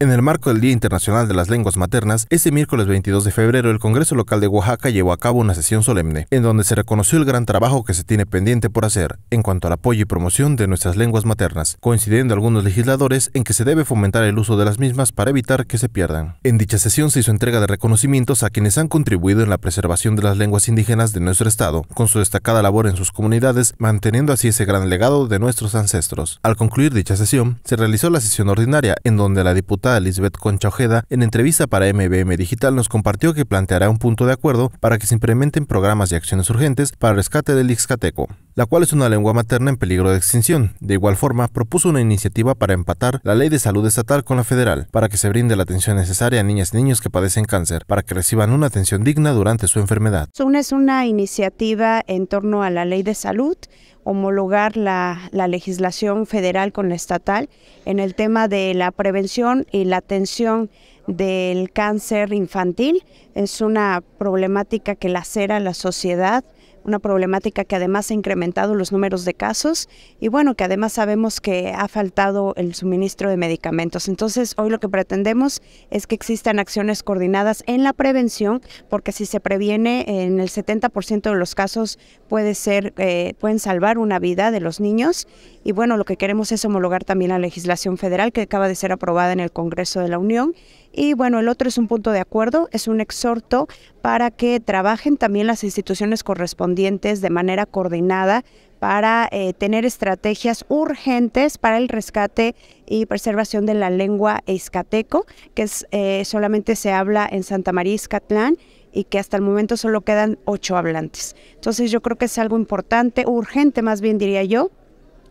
En el marco del Día Internacional de las Lenguas Maternas, ese miércoles 22 de febrero el Congreso Local de Oaxaca llevó a cabo una sesión solemne, en donde se reconoció el gran trabajo que se tiene pendiente por hacer en cuanto al apoyo y promoción de nuestras lenguas maternas, coincidiendo algunos legisladores en que se debe fomentar el uso de las mismas para evitar que se pierdan. En dicha sesión se hizo entrega de reconocimientos a quienes han contribuido en la preservación de las lenguas indígenas de nuestro Estado, con su destacada labor en sus comunidades, manteniendo así ese gran legado de nuestros ancestros. Al concluir dicha sesión, se realizó la sesión ordinaria, en donde la diputada Elizabeth Lisbeth Ojeda, en entrevista para MBM Digital nos compartió que planteará un punto de acuerdo para que se implementen programas y acciones urgentes para el rescate del Ixcateco, la cual es una lengua materna en peligro de extinción. De igual forma, propuso una iniciativa para empatar la ley de salud estatal con la federal, para que se brinde la atención necesaria a niñas y niños que padecen cáncer, para que reciban una atención digna durante su enfermedad. son es una iniciativa en torno a la ley de salud homologar la, legislación federal con la estatal en el tema de la prevención y la atención del cáncer infantil. Es una problemática que lacera la sociedad una problemática que además ha incrementado los números de casos y bueno, que además sabemos que ha faltado el suministro de medicamentos. Entonces, hoy lo que pretendemos es que existan acciones coordinadas en la prevención, porque si se previene en el 70% de los casos puede ser, eh, pueden salvar una vida de los niños y bueno, lo que queremos es homologar también la legislación federal que acaba de ser aprobada en el Congreso de la Unión y bueno, el otro es un punto de acuerdo, es un exhorto para que trabajen también las instituciones correspondientes de manera coordinada para eh, tener estrategias urgentes para el rescate y preservación de la lengua iscateco, que es, eh, solamente se habla en Santa María Iscatlán y que hasta el momento solo quedan ocho hablantes. Entonces yo creo que es algo importante, urgente más bien diría yo,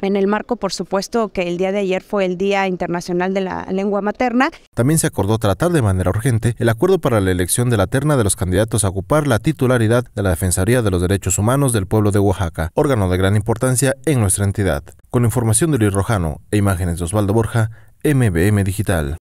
en el marco, por supuesto, que el día de ayer fue el Día Internacional de la Lengua Materna. También se acordó tratar de manera urgente el acuerdo para la elección de la terna de los candidatos a ocupar la titularidad de la Defensoría de los Derechos Humanos del Pueblo de Oaxaca, órgano de gran importancia en nuestra entidad. Con información de Luis Rojano e imágenes de Osvaldo Borja, MBM Digital.